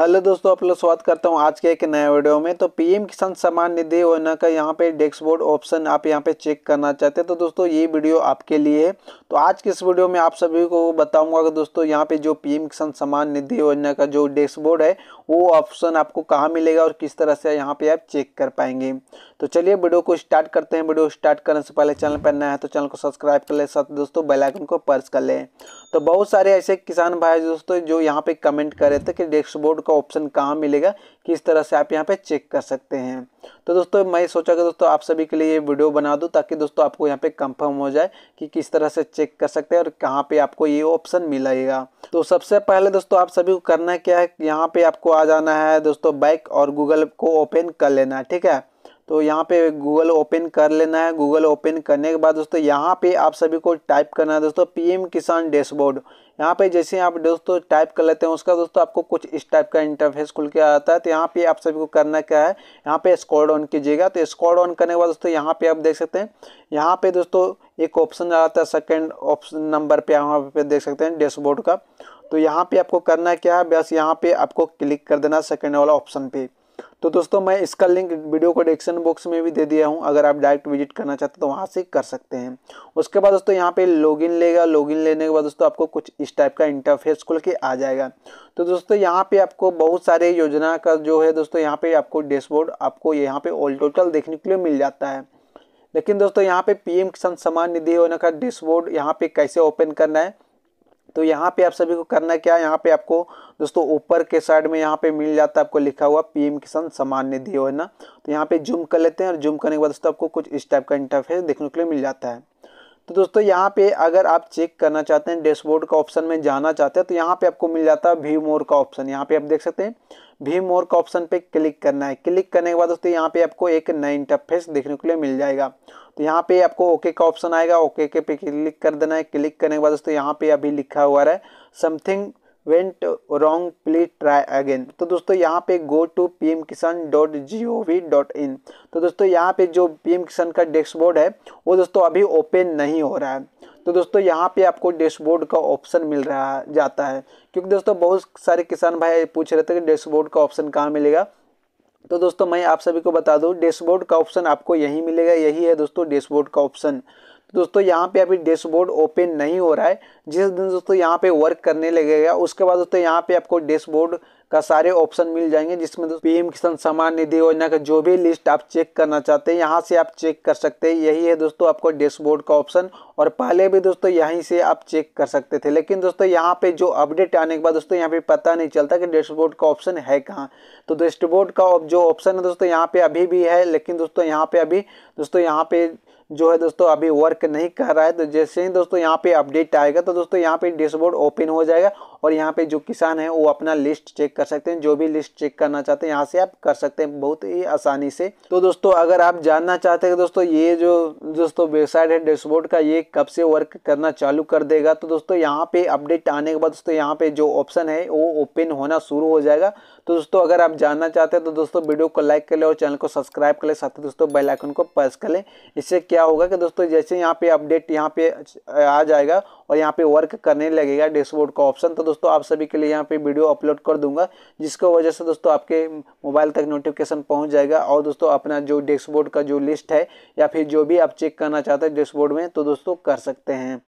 hello दोस्तों आप लोग स्वागत करता हूँ आज के एक नए वीडियो में तो पीएम किसान सम्मान निधि योजना का यहाँ पे डैशबोर्ड ऑप्शन आप यहाँ पे चेक करना चाहते हैं तो दोस्तों ये वीडियो आपके लिए है तो आज के इस वीडियो में आप सभी को बताऊंगा कि दोस्तों यहाँ पे जो पीएम किसान सम्मान निधि योजना का जो डैशबोर्ड है वो ऑप्शन आपको कहाँ मिलेगा और किस तरह से यहाँ पर आप चेक कर पाएंगे तो चलिए वीडियो को स्टार्ट करते हैं वीडियो स्टार्ट करने से पहले चैनल पर नया है तो चैनल को सब्सक्राइब कर ले साथ दोस्तों बेल आइकन को प्रेस कर लें तो बहुत सारे ऐसे किसान भाई दोस्तों जो यहाँ पे कमेंट कर रहे थे कि डैशबोर्ड का ऑप्शन कहाँ मिलेगा किस तरह से आप यहाँ पे चेक कर सकते हैं तो दोस्तों मैं सोचा कि दोस्तों आप सभी के लिए ये वीडियो बना दूँ ताकि दोस्तों आपको यहाँ पे कंफर्म हो जाए कि किस तरह से चेक कर सकते हैं और कहाँ पे आपको ये ऑप्शन मिलेगा तो सबसे पहले दोस्तों आप सभी को करना क्या है यहाँ पे आपको आ जाना है दोस्तों बाइक और गूगल को ओपन कर लेना है ठीक है तो यहाँ पे गूगल ओपन कर लेना है गूगल ओपन करने के बाद दोस्तों यहाँ पे आप सभी को टाइप करना है दोस्तों पीएम किसान डैशबोर्ड यहाँ पे जैसे आप दोस्तों टाइप कर लेते हैं उसका दोस्तों आपको कुछ इस टाइप का इंटरफेस खुल के आता है तो यहाँ पे आप सभी को करना क्या है यहाँ पे स्कॉड ऑन कीजिएगा तो स्कॉड ऑन करने के बाद दोस्तों यहाँ पे आप देख सकते हैं यहाँ पे दोस्तों एक ऑप्शन आता है सेकेंड ऑप्शन नंबर पर यहाँ पे देख सकते हैं डैशबोर्ड का तो यहाँ पे आपको करना क्या है बस यहाँ पे आपको क्लिक कर देना सेकेंड वाला ऑप्शन पे तो दोस्तों मैं इसका लिंक वीडियो को डिस्क्रिप्शन बॉक्स में भी दे दिया हूँ अगर आप डायरेक्ट विजिट करना चाहते तो वहाँ से कर सकते हैं उसके बाद दोस्तों यहाँ पे लॉगिन लेगा लॉगिन लेने के बाद दोस्तों आपको कुछ इस टाइप का इंटरफेस खुल के आ जाएगा तो दोस्तों यहाँ पे आपको बहुत सारे योजना का जो है दोस्तों यहाँ पे आपको डैशबोर्ड आपको यहाँ पे ऑल टोटल देखने के लिए मिल जाता है लेकिन दोस्तों यहाँ पे पीएम किसान सम्मान निधि योजना का डैशबोर्ड यहाँ पे कैसे ओपन करना है तो यहाँ पे आप सभी को करना क्या है यहाँ पे आपको दोस्तों ऊपर के साइड में यहाँ पे मिल जाता है आपको लिखा हुआ पीएम किसान सम्मान निधि है ना तो यहाँ पे जूम कर लेते हैं और जूम करने के बाद दोस्तों आपको कुछ इस टाइप का इंटरफेस देखने के लिए मिल जाता है तो दोस्तों यहाँ पे अगर आप चेक करना चाहते हैं डैशबोर्ड का ऑप्शन में जाना चाहते हैं तो यहाँ पे आपको मिल जाता है व्यू मोर का ऑप्शन यहाँ पे आप देख सकते हैं व्यू मोर का ऑप्शन पे क्लिक करना है क्लिक करने के बाद दोस्तों यहाँ पे आपको एक नया इंटरफेस देखने के लिए मिल जाएगा तो यहाँ पे आपको ओके का ऑप्शन आएगा ओके के पे क्लिक कर देना है क्लिक करने के बाद दोस्तों यहाँ पे अभी लिखा हुआ है something went wrong please try again तो दोस्तों यहाँ पे go to P M Kisan dot G O V dot in तो दोस्तों यहाँ पे जो पी एम किसान का डैशबोर्ड है वो दोस्तों अभी ओपन नहीं हो रहा है तो दोस्तों यहाँ पे आपको डैशबोर्ड का ऑप्शन मिल रहा जाता है क्योंकि दोस्तों बहुत सारे किसान भाई पूछ रहे थे कि डैशबोर्ड का ऑप्शन कहाँ मिलेगा तो दोस्तों मैं आप सभी को बता दूं डैशबोर्ड का ऑप्शन आपको यही मिलेगा यही है दोस्तों डैशबोर्ड का ऑप्शन तो दोस्तों यहाँ पे अभी डैशबोर्ड ओपन नहीं हो रहा है जिस दिन दोस्तों यहाँ पे वर्क करने लगेगा उसके बाद दोस्तों यहाँ पे आपको डैशबोर्ड का सारे ऑप्शन मिल जाएंगे जिसमें पीएम किसान सम्मान निधि योजना का जो भी लिस्ट आप चेक करना चाहते हैं यहाँ से आप चेक कर सकते हैं यही है दोस्तों आपको डैशबोर्ड का ऑप्शन और पहले भी दोस्तों यहीं से आप चेक कर सकते थे लेकिन दोस्तों यहाँ पे जो अपडेट आने के बाद दोस्तों यहाँ पे पता नहीं चलता कि डैशबोर्ड का ऑप्शन है कहाँ तो डैशबोर्ड का जो ऑप्शन है दोस्तों यहाँ पे अभी भी है लेकिन दोस्तों यहाँ पे अभी दोस्तों यहाँ पे जो है दोस्तों अभी वर्क नहीं कर रहा है तो जैसे ही दोस्तों यहाँ पे अपडेट आएगा तो दोस्तों यहाँ पे डैशबोर्ड ओपन हो जाएगा और यहाँ पे जो किसान है वो अपना लिस्ट चेक कर सकते हैं जो भी लिस्ट चेक करना चाहते हैं यहाँ से आप कर सकते हैं बहुत ही आसानी से तो दोस्तों अगर आप जानना चाहते हैं दोस्तों ये जो दोस्तों वेबसाइट है डैशबोर्ड का ये कब से वर्क करना चालू कर देगा तो दोस्तों यहाँ पे अपडेट आने के बाद दोस्तों यहाँ पे जो ऑप्शन है वो ओपन होना शुरू हो जाएगा तो दोस्तों अगर आप जानना चाहते हैं तो दोस्तों वीडियो को लाइक कर ले और चैनल को सब्सक्राइब कर ले साथ ही दोस्तों बेलाइकन को प्रेस कर लें इससे क्या क्या होगा कि दोस्तों जैसे यहाँ पे अपडेट यहाँ पे आ जाएगा और यहाँ पे वर्क करने लगेगा डैशबोर्ड का ऑप्शन तो दोस्तों आप सभी के लिए यहाँ पे वीडियो अपलोड कर दूंगा जिसकी वजह से दोस्तों आपके मोबाइल तक नोटिफिकेशन पहुँच जाएगा और दोस्तों अपना जो डैशबोर्ड का जो लिस्ट है या फिर जो भी आप चेक करना चाहते हैं डैशबोर्ड में तो दोस्तों कर सकते हैं